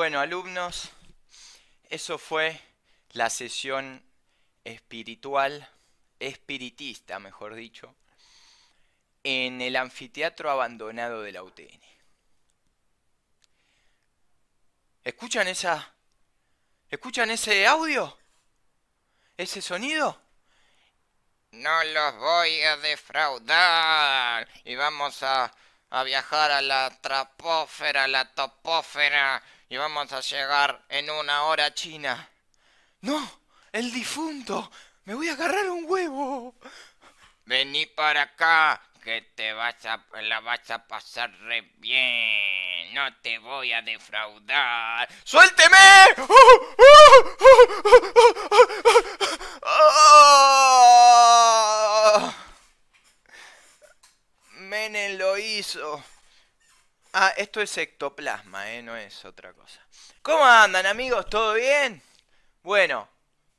Bueno, alumnos, eso fue la sesión espiritual, espiritista, mejor dicho, en el anfiteatro abandonado de la UTN. ¿Escuchan esa? ¿Escuchan ese audio? ¿Ese sonido? No los voy a defraudar y vamos a a viajar a la trapósfera, la topófera y vamos a llegar en una hora China. ¡No! ¡El difunto! ¡Me voy a agarrar un huevo! Vení para acá, que te vas a, la vas a pasar re bien. No te voy a defraudar. ¡Suélteme! ¡Oh, hizo. Ah, esto es ectoplasma, eh, no es otra cosa. ¿Cómo andan amigos? ¿Todo bien? Bueno,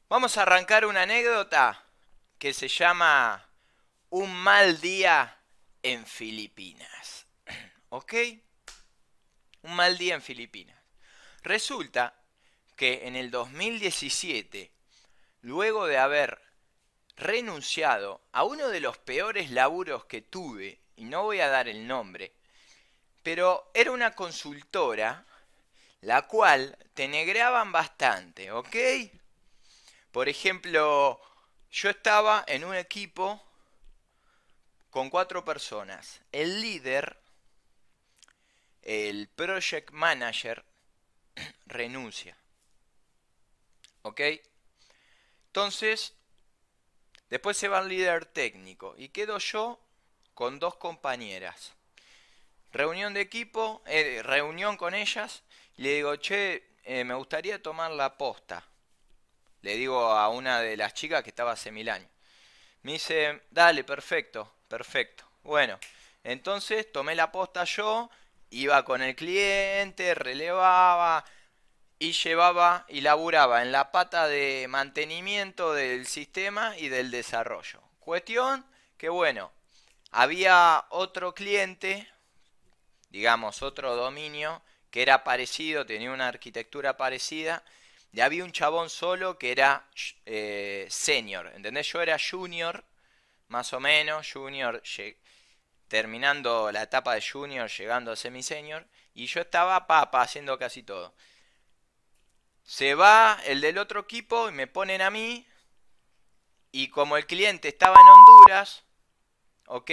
vamos a arrancar una anécdota que se llama Un mal día en Filipinas. ¿Ok? Un mal día en Filipinas. Resulta que en el 2017, luego de haber renunciado a uno de los peores laburos que tuve y no voy a dar el nombre, pero era una consultora la cual te negreaban bastante, ¿ok? Por ejemplo, yo estaba en un equipo con cuatro personas. El líder, el project manager, renuncia. ¿Ok? Entonces, después se va el líder técnico y quedo yo con dos compañeras. Reunión de equipo, eh, reunión con ellas, le digo, che, eh, me gustaría tomar la posta. Le digo a una de las chicas que estaba hace mil años. Me dice, dale, perfecto, perfecto. Bueno, entonces tomé la posta yo, iba con el cliente, relevaba y llevaba y laburaba en la pata de mantenimiento del sistema y del desarrollo. Cuestión que bueno, había otro cliente, digamos, otro dominio, que era parecido, tenía una arquitectura parecida. Y había un chabón solo que era eh, senior, ¿entendés? Yo era junior, más o menos, junior, terminando la etapa de junior, llegando a semi-senior. Y yo estaba papa haciendo casi todo. Se va el del otro equipo y me ponen a mí. Y como el cliente estaba en Honduras, ok.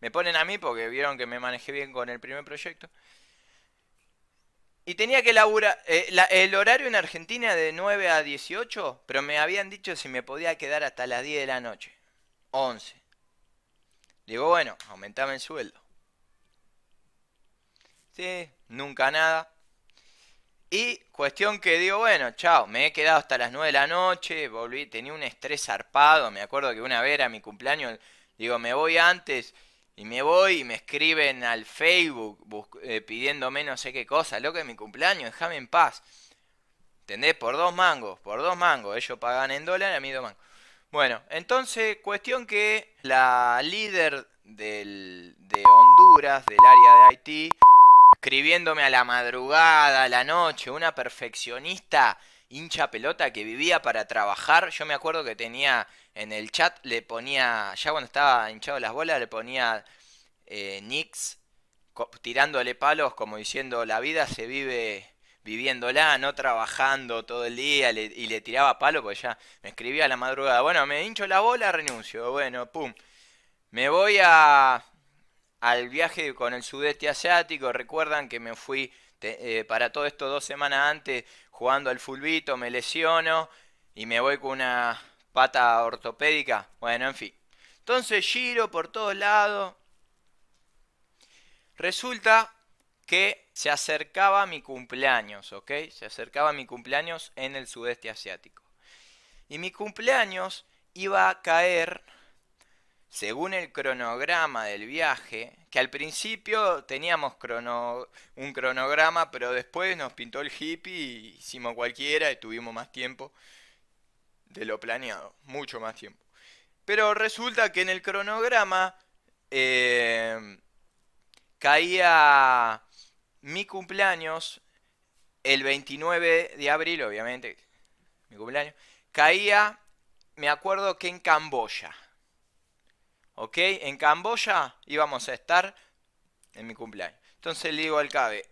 Me ponen a mí porque vieron que me manejé bien con el primer proyecto. Y tenía que laburar. Eh, el horario en Argentina de 9 a 18, pero me habían dicho si me podía quedar hasta las 10 de la noche. 11. Digo, bueno, aumentaba el sueldo. Sí, nunca nada. Y cuestión que digo, bueno, chao, me he quedado hasta las 9 de la noche, volví, tenía un estrés zarpado, me acuerdo que una vez era mi cumpleaños, Digo, me voy antes y me voy y me escriben al Facebook pidiendo eh, pidiéndome no sé qué cosa. Loco, es mi cumpleaños, déjame en paz. ¿Entendés? Por dos mangos, por dos mangos. Ellos pagan en dólar, a mí dos mangos. Bueno, entonces, cuestión que la líder del, de Honduras, del área de Haití, escribiéndome a la madrugada, a la noche, una perfeccionista hincha pelota que vivía para trabajar. Yo me acuerdo que tenía en el chat le ponía, ya cuando estaba hinchado las bolas, le ponía eh, Nix tirándole palos como diciendo la vida se vive viviéndola, no trabajando todo el día y le tiraba palo porque ya me escribía a la madrugada, bueno, me hincho la bola, renuncio, bueno, pum. Me voy a al viaje con el sudeste asiático, recuerdan que me fui eh, para todo esto dos semanas antes jugando al fulbito, me lesiono y me voy con una pata ortopédica. Bueno, en fin. Entonces giro por todos lados. Resulta que se acercaba mi cumpleaños, ¿ok? Se acercaba mi cumpleaños en el sudeste asiático. Y mi cumpleaños iba a caer, según el cronograma del viaje, que al principio teníamos crono, un cronograma, pero después nos pintó el hippie, hicimos cualquiera y tuvimos más tiempo de lo planeado, mucho más tiempo. Pero resulta que en el cronograma eh, caía mi cumpleaños el 29 de abril, obviamente, mi cumpleaños, caía, me acuerdo que en Camboya. ¿Ok? En Camboya íbamos a estar en mi cumpleaños. Entonces le digo al Cabe,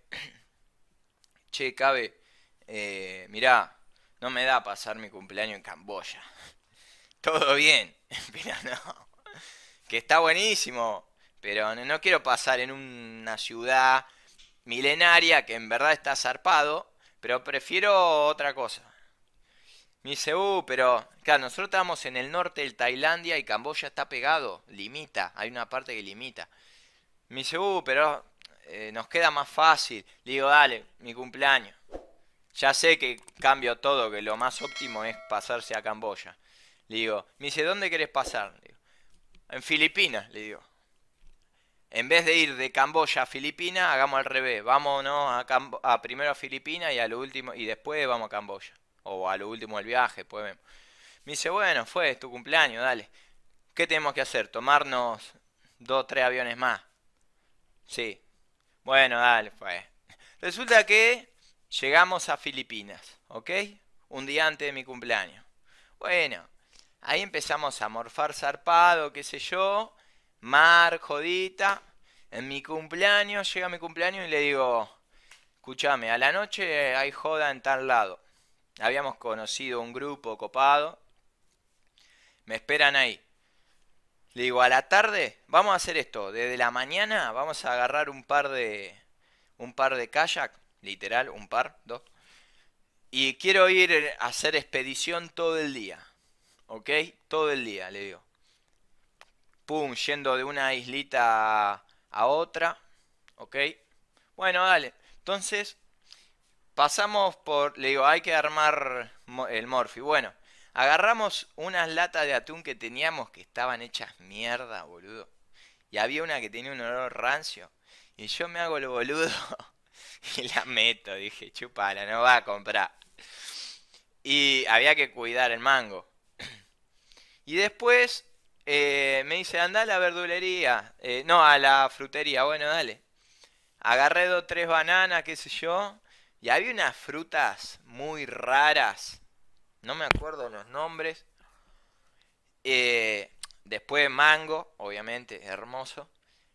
che, Cabe, eh, mirá, no me da pasar mi cumpleaños en Camboya. Todo bien, pero no. Que está buenísimo, pero no quiero pasar en una ciudad milenaria que en verdad está zarpado, pero prefiero otra cosa. Me dice, pero, claro, nosotros estamos en el norte de Tailandia y Camboya está pegado, limita, hay una parte que limita. Me dice, pero eh, nos queda más fácil. digo, dale, mi cumpleaños. Ya sé que cambio todo, que lo más óptimo es pasarse a Camboya. Le digo, me dice, ¿dónde querés pasar? en Filipinas, le digo. En vez de ir de Camboya a Filipinas, hagamos al revés. Vámonos a, a primero a Filipinas y a último y después vamos a Camboya. O a lo último del viaje, pues vemos. Me dice, bueno, fue tu cumpleaños, dale. ¿Qué tenemos que hacer? ¿Tomarnos dos, tres aviones más? Sí. Bueno, dale, fue. Resulta que llegamos a Filipinas, ¿ok? Un día antes de mi cumpleaños. Bueno, ahí empezamos a morfar zarpado, qué sé yo, mar, jodita. En mi cumpleaños, llega mi cumpleaños y le digo, escúchame, a la noche hay joda en tal lado. Habíamos conocido un grupo copado. Me esperan ahí. Le digo, a la tarde vamos a hacer esto. Desde la mañana vamos a agarrar un par de un par de kayak literal, un par, dos. Y quiero ir eh, a hacer expedición todo el día. ¿Ok? Todo el día, le digo. Pum, yendo de una islita a otra. ¿Ok? Bueno, dale. Entonces, pasamos por... Le digo, hay que armar el morfi Bueno, agarramos unas latas de atún que teníamos que estaban hechas mierda, boludo. Y había una que tenía un olor rancio. Y yo me hago el boludo y la meto. Dije, chupala, no va a comprar. Y había que cuidar el mango. Y después eh, me dice, anda a la verdulería. Eh, no, a la frutería. Bueno, dale. Agarré dos, tres bananas, qué sé yo. Y había unas frutas muy raras. No me acuerdo los nombres. Eh, después mango, obviamente, hermoso.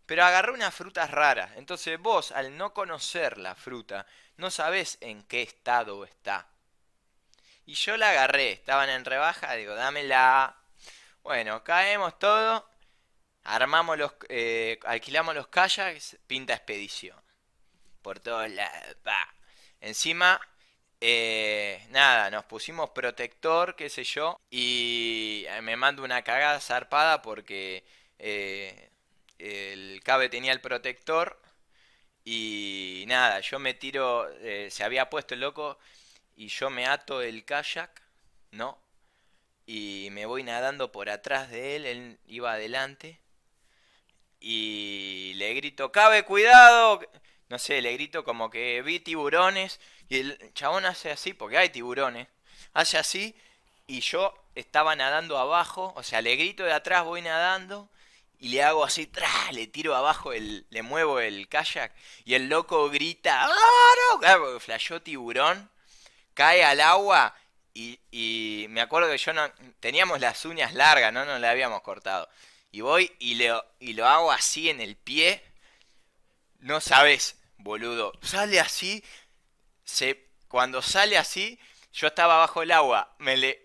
Pero agarré unas frutas raras. Entonces vos, al no conocer la fruta, no sabés en qué estado está. Y yo la agarré, estaban en rebaja, digo, dámela. Bueno, caemos todo, armamos los, eh, alquilamos los kayaks, pinta expedición. Por todos lados, Encima, eh, nada, nos pusimos protector, qué sé yo, y me mando una cagada zarpada porque... Eh, el cabe tenía el protector y nada, yo me tiro, eh, se había puesto el loco y yo me ato el kayak, ¿no? Y me voy nadando por atrás de él, él iba adelante y le grito, cabe cuidado, no sé, le grito como que vi tiburones y el chabón hace así, porque hay tiburones, hace así y yo estaba nadando abajo, o sea, le grito de atrás, voy nadando y le hago así, le tiro abajo, el, le muevo el kayak y el loco grita, ¡ah, no! Ah, flashó tiburón, cae al agua y, y, me acuerdo que yo no teníamos las uñas largas, no nos las habíamos cortado. Y voy y, y lo hago así en el pie. No sabes, boludo. Sale así. Se, cuando sale así, yo estaba bajo el agua, me le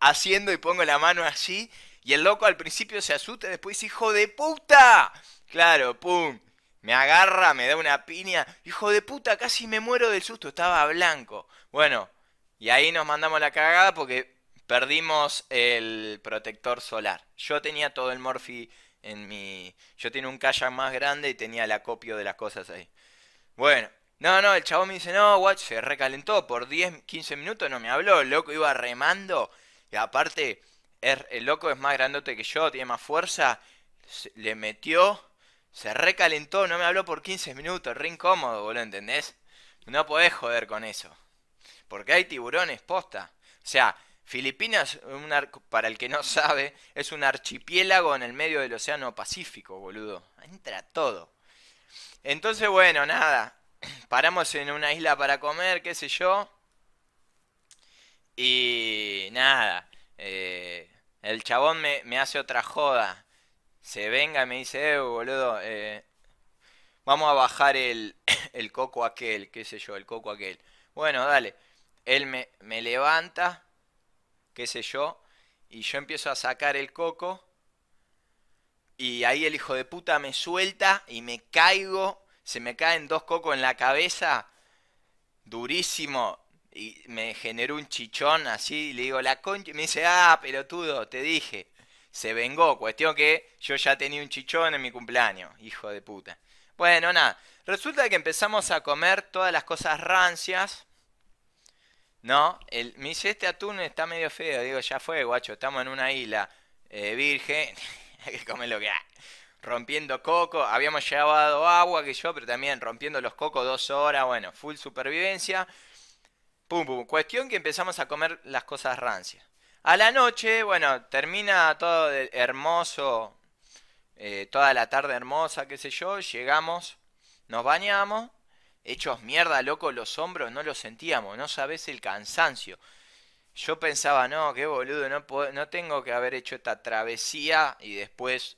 haciendo y pongo la mano así y el loco al principio se asusta, después dice, hijo de puta. Claro, pum. Me agarra, me da una piña. Hijo de puta, casi me muero del susto. Estaba blanco. Bueno, y ahí nos mandamos la cagada porque perdimos el protector solar. Yo tenía todo el Morphy en mi... Yo tenía un kayak más grande y tenía el acopio de las cosas ahí. Bueno, no, no, el chavo me dice, no, watch, se recalentó. Por 10, 15 minutos no me habló. El loco iba remando. Y aparte, el loco es más grandote que yo, tiene más fuerza, le metió, se recalentó, no me habló por 15 minutos, re incómodo, boludo, ¿entendés? No podés joder con eso. Porque hay tiburones posta. O sea, Filipinas, para el que no sabe, es un archipiélago en el medio del Océano Pacífico, boludo. Entra todo. Entonces, bueno, nada. Paramos en una isla para comer, qué sé yo. Y nada. Eh, el chabón me, hace otra joda. Se venga y me dice, eh, boludo, eh, vamos a bajar el, coco aquel, qué sé yo, el coco aquel. Bueno, dale. Él me, me levanta, qué sé yo, y yo empiezo a sacar el coco. Y ahí el hijo de puta me suelta y me caigo. Se me caen dos cocos en la cabeza. Durísimo y me generó un chichón así, y le digo, la concha, me dice, ah, pelotudo, te dije. Se vengó, cuestión que yo ya tenía un chichón en mi cumpleaños, hijo de puta. Bueno, nada, resulta que empezamos a comer todas las cosas rancias. No, me dice, este atún está medio feo, digo, ya fue, guacho, estamos en una isla eh, virgen, hay que comer lo que hay. Rompiendo coco, habíamos llevado agua que yo, pero también rompiendo los cocos dos horas, bueno, full supervivencia. Cuestión que empezamos a comer las cosas rancias. A la noche, bueno, termina todo hermoso, eh, toda la tarde hermosa, qué sé yo. Llegamos, nos bañamos, hechos mierda, loco, los hombros no los sentíamos, no sabes el cansancio. Yo pensaba, no, qué boludo, no, no tengo que haber hecho esta travesía y después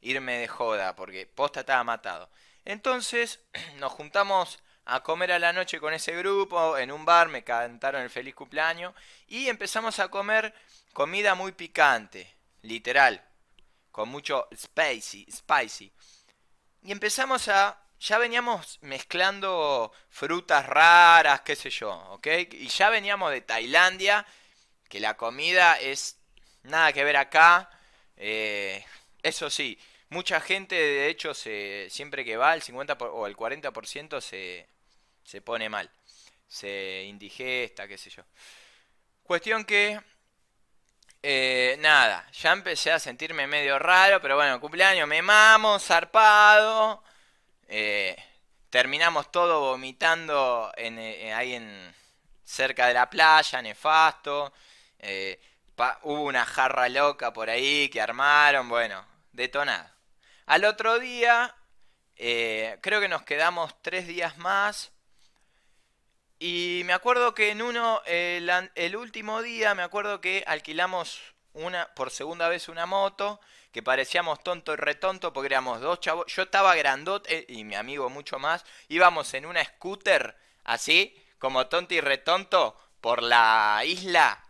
irme de joda, porque posta estaba matado. Entonces nos juntamos a comer a la noche con ese grupo, en un bar, me cantaron el feliz cumpleaños y empezamos a comer comida muy picante, literal, con mucho spicy, spicy. Y empezamos a ya veníamos mezclando frutas raras, qué sé yo, ¿ok? Y ya veníamos de Tailandia, que la comida es nada que ver acá. Eh, eso sí, mucha gente de hecho se, siempre que va, el 50 o el 40% se, se pone mal, se indigesta, qué sé yo. Cuestión que, eh, nada, ya empecé a sentirme medio raro, pero bueno, cumpleaños, me mamo, zarpado. Eh, terminamos todo vomitando en, eh, ahí cerca de la playa, nefasto. hubo una jarra loca por ahí que armaron, bueno, detonado. Al otro día, creo que nos quedamos tres días más y me acuerdo que en uno, el, último día, me acuerdo que alquilamos una, por segunda vez una moto, que parecíamos tonto y retonto, porque éramos dos chavos. Yo estaba grandote y mi amigo mucho más. Íbamos en una scooter, así, como tonto y retonto, por la isla,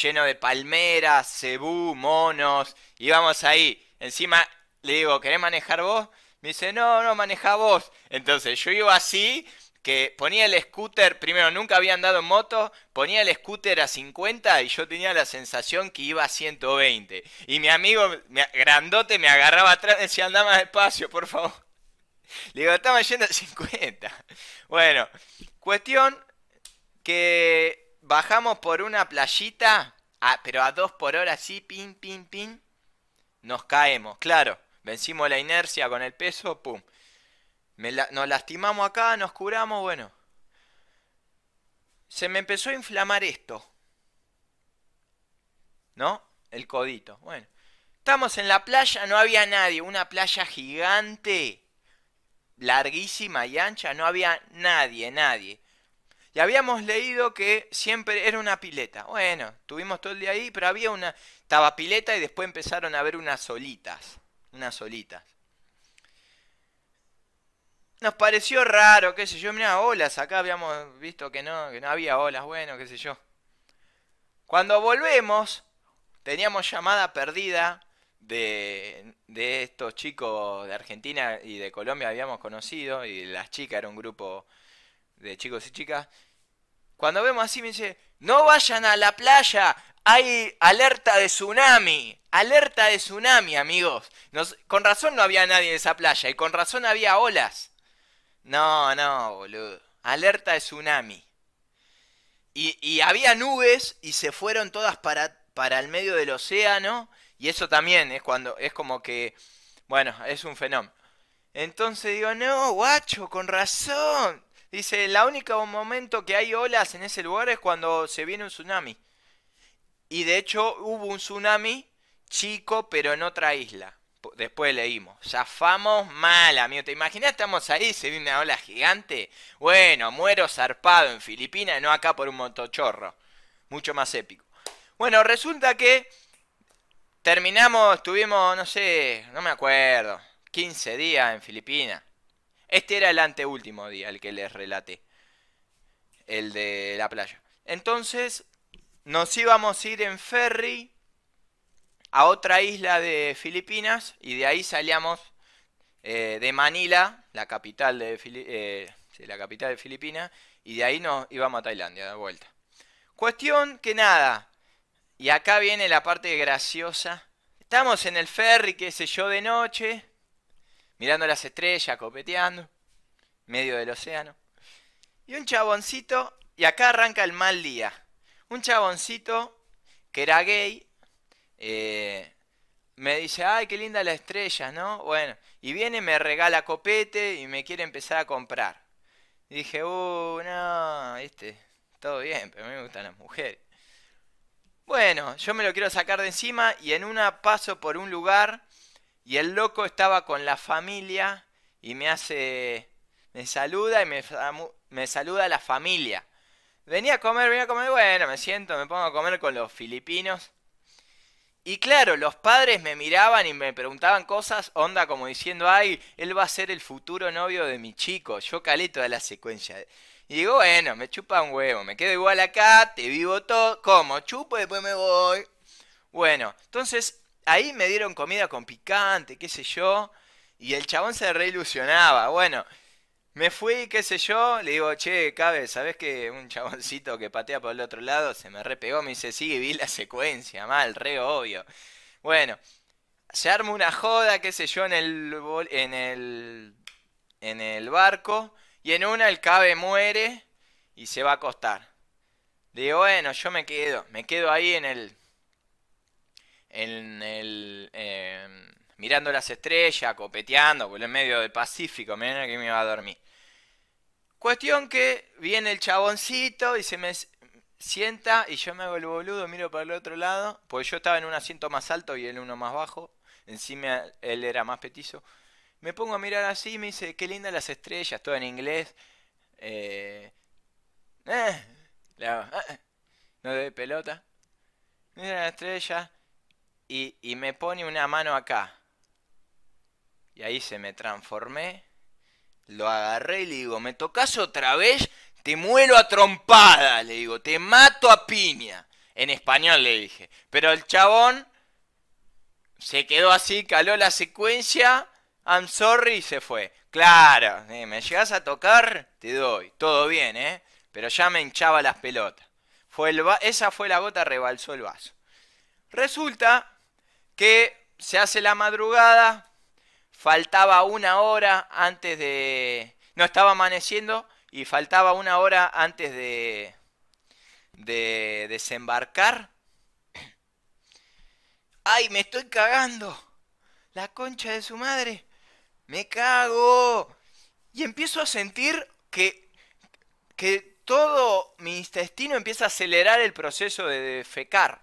lleno de palmeras, cebú, monos. Íbamos ahí. Encima le digo, ¿querés manejar vos? Me dice, no, no, maneja vos. Entonces yo iba así, que ponía el scooter, primero nunca había andado en moto, ponía el scooter a 50 y yo tenía la sensación que iba a 120. Y mi amigo grandote me agarraba atrás y decía, anda más despacio, por favor. Le digo, estamos yendo a 50. Bueno, cuestión que bajamos por una playita, pero a 2 por hora, así, pin, pin, pin. Nos caemos, claro. Vencimos la inercia con el peso, pum nos lastimamos acá, nos curamos, bueno. Se me empezó a inflamar esto. ¿No? El codito. Bueno. Estamos en la playa, no había nadie. Una playa gigante, larguísima y ancha, no había nadie, nadie. Y habíamos leído que siempre era una pileta. Bueno, tuvimos todo el día ahí, pero había una. Estaba pileta y después empezaron a ver unas solitas. Unas solitas nos pareció raro, qué sé yo, mirá, olas, acá habíamos visto que no, que no había olas, bueno, qué sé yo. Cuando volvemos, teníamos llamada perdida de, estos chicos de Argentina y de Colombia habíamos conocido, y las chicas, era un grupo de chicos y chicas. Cuando vemos así me dice, no vayan a la playa, hay alerta de tsunami, alerta de tsunami amigos. con razón no había nadie en esa playa y con razón había olas. No, no, boludo. Alerta de tsunami. Y, había nubes y se fueron todas para, para el medio del océano. Y eso también es cuando es como que, bueno, es un fenómeno. Entonces digo, no, guacho, con razón. Dice, la única momento que hay olas en ese lugar es cuando se viene un tsunami. Y de hecho hubo un tsunami chico, pero en otra isla después leímos. Zafamos mala amigo. ¿Te imaginas? Estamos ahí, se viene una ola gigante. Bueno, muero zarpado en Filipinas, no acá por un motochorro. Mucho más épico. Bueno, resulta que terminamos, tuvimos, no sé, no me acuerdo, 15 días en Filipinas. Este era el anteúltimo día, el que les relaté. El de la playa. Entonces, nos íbamos a ir en ferry a otra isla de Filipinas y de ahí salíamos eh, de Manila, la capital de, eh, la capital de Filipinas, y de ahí nos íbamos a Tailandia de vuelta. Cuestión que nada, y acá viene la parte graciosa. Estamos en el ferry, qué sé yo, de noche, mirando las estrellas, copeteando, medio del océano. Y un chaboncito, y acá arranca el mal día. Un chaboncito que era gay eh, me dice, ay, qué linda la estrella, ¿no? Bueno, y viene, me regala copete y me quiere empezar a comprar. dije, uh, no, viste, todo bien, pero a mí me gustan las mujeres. Bueno, yo me lo quiero sacar de encima y en una paso por un lugar y el loco estaba con la familia y me hace, me saluda y me, saluda la familia. Venía a comer, venía a comer, bueno, me siento, me pongo a comer con los filipinos y claro, los padres me miraban y me preguntaban cosas, onda como diciendo, ay, él va a ser el futuro novio de mi chico, yo calé toda la secuencia. Y digo, bueno, me chupa un huevo, me quedo igual acá, te vivo todo, como chupo y después me voy. Bueno, entonces ahí me dieron comida con picante, qué sé yo, y el chabón se reilusionaba. Bueno, me fui, qué sé yo, le digo, che, cabe, sabes que un chaboncito que patea por el otro lado se me repegó? Me dice, sí, vi la secuencia, mal, re obvio. Bueno, se arma una joda, qué sé yo, en el, en el, en el barco. Y en una el cabe muere y se va a acostar. Digo, bueno, yo me quedo, me quedo ahí en el... En el... Eh, mirando las estrellas, copeteando, por en medio del Pacífico, miren que me iba a dormir. Cuestión que viene el chaboncito y se me sienta y yo me hago el boludo, miro para el otro lado, pues yo estaba en un asiento más alto y él uno más bajo, encima él era más petizo. Me pongo a mirar así y me dice, qué lindas las estrellas, todo en inglés. Eh, eh, eh, no de pelota. Mira la estrella y, y me pone una mano acá. Y ahí se me transformé lo agarré y le digo, me tocas otra vez, te muero a trompada, le digo, te mato a piña. En español le dije. Pero el chabón se quedó así, caló la secuencia, I'm sorry y se fue. Claro, eh, me llegas a tocar, te doy. Todo bien, ¿eh? Pero ya me hinchaba las pelotas. Fue esa fue la gota, rebalsó el vaso. Resulta que se hace la madrugada, faltaba una hora antes de... No, estaba amaneciendo y faltaba una hora antes de, de desembarcar. ¡Ay, me estoy cagando! La concha de su madre. Me cago. Y empiezo a sentir que, que todo mi intestino empieza a acelerar el proceso de defecar.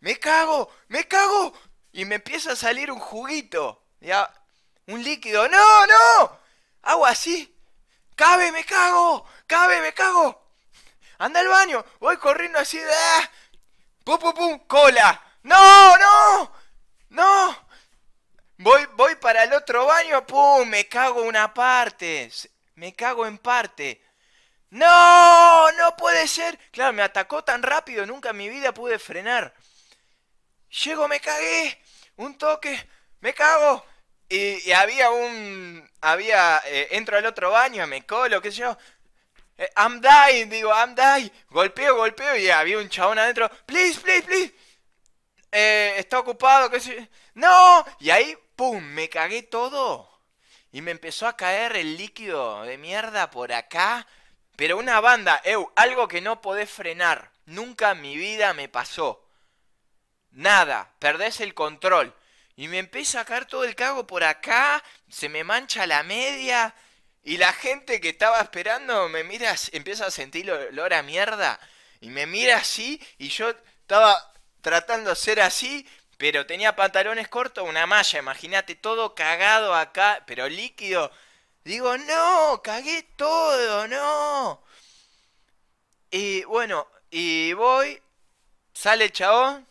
Me cago, me cago. Y me empieza a salir un juguito. Ya, un líquido. ¡No, no! Agua así. ¡Cabe, me cago! ¡Cabe, me cago! Anda al baño. Voy corriendo así. De... Ah. ¡Pum, pum, pum! ¡No, no! ¡No! Voy, voy para el otro baño. ¡Pum! Me cago una parte. Me cago en parte. ¡No! ¡No puede ser! Claro, me atacó tan rápido, nunca en mi vida pude frenar. Llego, me cagué. Un toque. Me cago. Y, había un. Había. Eh, entro al otro baño, me colo, qué sé yo. Eh, I'm dying, digo, I'm dying. Golpeo, golpeo. Y había un chabón adentro. Please, please, please. Eh, está ocupado, qué sé yo. ¡No! Y ahí, ¡pum! Me cagué todo. Y me empezó a caer el líquido de mierda por acá. Pero una banda, eu, algo que no podés frenar. Nunca en mi vida me pasó. Nada, perdés el control. Y me empieza a caer todo el cago por acá, se me mancha la media. Y la gente que estaba esperando me mira, empieza a sentir olor a mierda. Y me mira así, y yo estaba tratando de ser así, pero tenía pantalones cortos, una malla, imagínate, todo cagado acá, pero líquido. Digo, no, cagué todo, no. Y bueno, y voy, sale el chabón,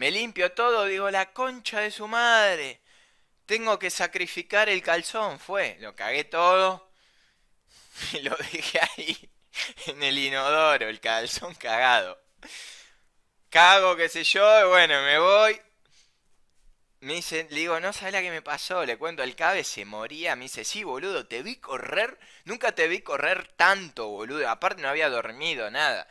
me limpio todo, digo, la concha de su madre. Tengo que sacrificar el calzón, fue. Lo cagué todo. Y lo dejé ahí, en el inodoro, el calzón cagado. Cago, qué sé yo, y bueno, me voy. Me dice, digo, no sabes la que me pasó, le cuento, el cabe se moría, me dice, sí, boludo, te vi correr, nunca te vi correr tanto, boludo, aparte no había dormido, nada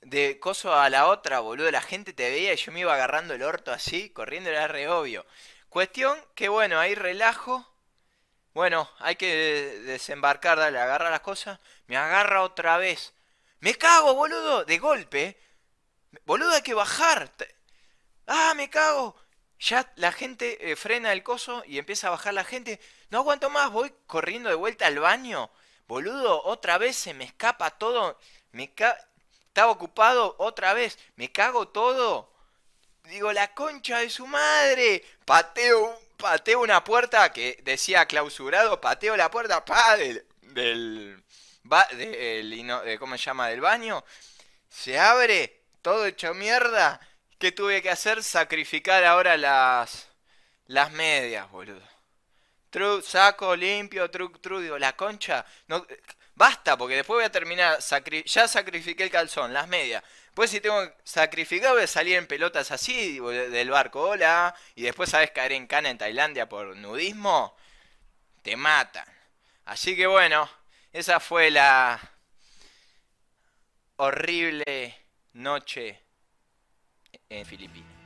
de coso a la otra, boludo. La gente te veía y yo me iba agarrando el orto así, corriendo era re obvio. Cuestión que bueno, ahí relajo. Bueno, hay que desembarcar, dale, agarra las cosas. Me agarra otra vez. Me cago, boludo, de golpe. Boludo, hay que bajar. Ah, me cago. Ya la gente eh, frena el coso y empieza a bajar la gente. No aguanto más, voy corriendo de vuelta al baño. Boludo, otra vez se me escapa todo. Me ca estaba ocupado otra vez, me cago todo. Digo, la concha de su madre. Pateo, pateo una puerta que decía clausurado, pateo la puerta, pa, del, de, eh, ¿cómo se llama? Del baño. Se abre, todo hecho mierda. ¿Qué tuve que hacer? Sacrificar ahora las, las medias, boludo. saco, limpio, truco truco digo, la concha. No, Basta, porque después voy a terminar. ya sacrifiqué el calzón, las medias. Pues si tengo sacrificado voy a salir en pelotas así del barco, hola. Y después sabes caer en cana en Tailandia por nudismo. Te matan. Así que bueno, esa fue la horrible noche en Filipinas.